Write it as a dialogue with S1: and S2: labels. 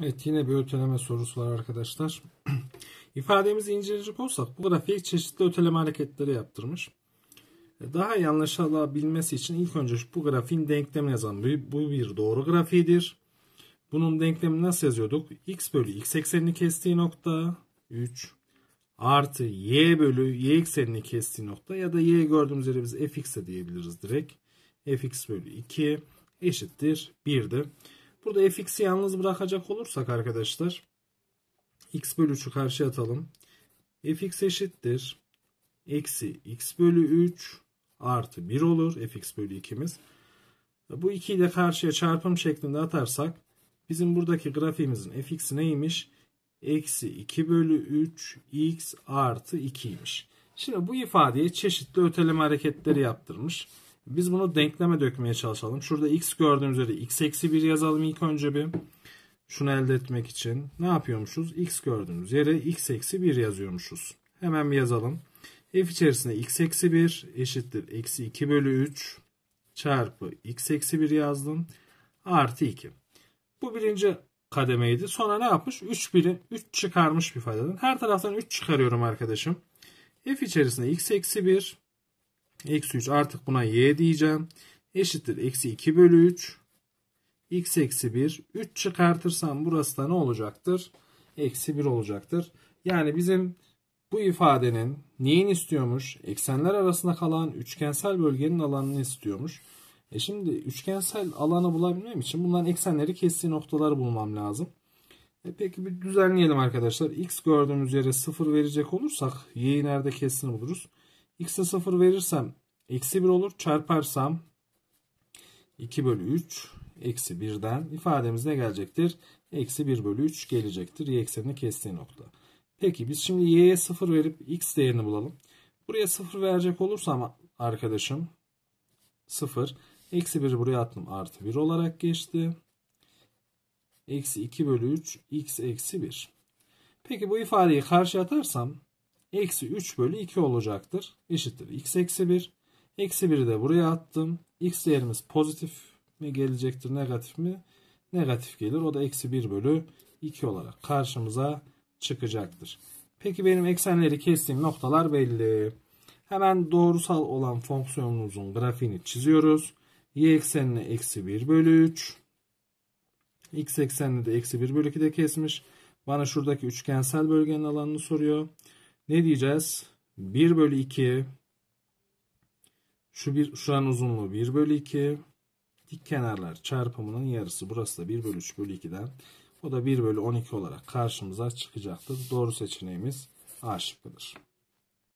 S1: Evet yine bir öteleme sorusu var arkadaşlar. İfademizi inceleyecek olsak bu grafik çeşitli öteleme hareketleri yaptırmış. E, daha iyi anlaşılabilmesi için ilk önce bu grafiğin denklemi yazalım. Bu bir doğru grafiğidir. Bunun denklemini nasıl yazıyorduk? x bölü x eksenini kestiği nokta 3 artı y bölü y eksenini kestiği nokta ya da y gördüğümüz yere biz fx diyebiliriz direkt. fx bölü 2 eşittir 1'di. Burada fx'i yalnız bırakacak olursak arkadaşlar x bölü 3'ü karşıya atalım. fx eşittir. Eksi x bölü 3 artı 1 olur. fx bölü 2'miz. Bu 2'yi ile karşıya çarpım şeklinde atarsak bizim buradaki grafiğimizin fx'i neymiş? Eksi 2 bölü 3 x artı 2'ymiş. Şimdi bu ifadeye çeşitli öteleme hareketleri yaptırmış. Biz bunu denkleme dökmeye çalışalım. Şurada x gördüğümüz üzere x eksi 1 yazalım ilk önce bir. Şunu elde etmek için ne yapıyormuşuz? x gördüğümüz yere x eksi 1 yazıyormuşuz. Hemen bir yazalım. f içerisinde x eksi 1 eşittir eksi 2 bölü 3 çarpı x eksi 1 yazdım. Artı 2. Bu birinci kademeydi. Sonra ne yapmış? 3 birim 3 çıkarmış bir faydadan. Her taraftan 3 çıkarıyorum arkadaşım. f içerisinde x eksi 1 Eksi 3 artık buna y diyeceğim. Eşittir eksi 2 bölü 3. x eksi 1. 3 çıkartırsam burası da ne olacaktır? Eksi 1 olacaktır. Yani bizim bu ifadenin neyin istiyormuş? Eksenler arasında kalan üçgensel bölgenin alanını istiyormuş. E şimdi üçgensel alanı bulabilmem için bunların eksenleri kestiği noktaları bulmam lazım. E peki bir düzenleyelim arkadaşlar. X gördüğümüz yere 0 verecek olursak y'yi nerede kestiğini buluruz. X'e 0 verirsem eksi 1 olur. Çarparsam 2 bölü 3 eksi 1'den ifademiz ne gelecektir? Eksi 1 bölü 3 gelecektir. Y eksenini kestiği nokta. Peki biz şimdi y'ye 0 verip x değerini bulalım. Buraya 0 verecek olursam arkadaşım 0. Eksi 1'i buraya attım. Artı 1 olarak geçti. Eksi 2 bölü 3 x eksi 1. Peki bu ifadeyi karşıya atarsam eksi 3 bölü 2 olacaktır. Eşittir x eksi 1. Eksi 1'i de buraya attım. X değerimiz pozitif mi gelecektir negatif mi? Negatif gelir. O da eksi 1 bölü 2 olarak karşımıza çıkacaktır. Peki benim eksenleri kestiğim noktalar belli. Hemen doğrusal olan fonksiyonumuzun grafiğini çiziyoruz. Y eksenine eksi 1 bölü 3. X eksenine de eksi 1 bölü 2 de kesmiş. Bana şuradaki üçgensel bölgenin alanını soruyor. Ne diyeceğiz? 1 bölü 2 şu bir şuranın uzunluğu 1 bölü 2 dik kenarlar çarpımının yarısı. Burası da 1 bölü 3 bölü 2'den. O da 1 bölü 12 olarak karşımıza çıkacaktır. Doğru seçeneğimiz A şıkkıdır.